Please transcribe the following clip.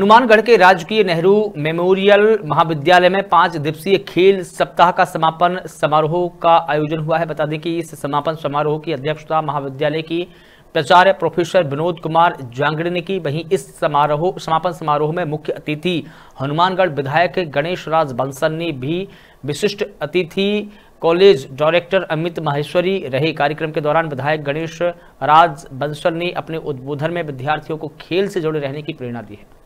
हनुमानगढ़ के राजकीय नेहरू मेमोरियल महाविद्यालय में पांच दिवसीय खेल सप्ताह का समापन समारोह का आयोजन हुआ है बता दें कि इस समापन समारोह की अध्यक्षता महाविद्यालय की प्राचार्य प्रोफेसर विनोद कुमार जांगड़े ने की वहीं इस समारोह समापन समारोह में मुख्य अतिथि हनुमानगढ़ विधायक गणेश राज बंसन ने भी विशिष्ट अतिथि कॉलेज डायरेक्टर अमित माहेश्वरी रहे कार्यक्रम के दौरान विधायक गणेश राज बंसल ने अपने उद्बोधन में विद्यार्थियों को खेल से जुड़े रहने की प्रेरणा दी है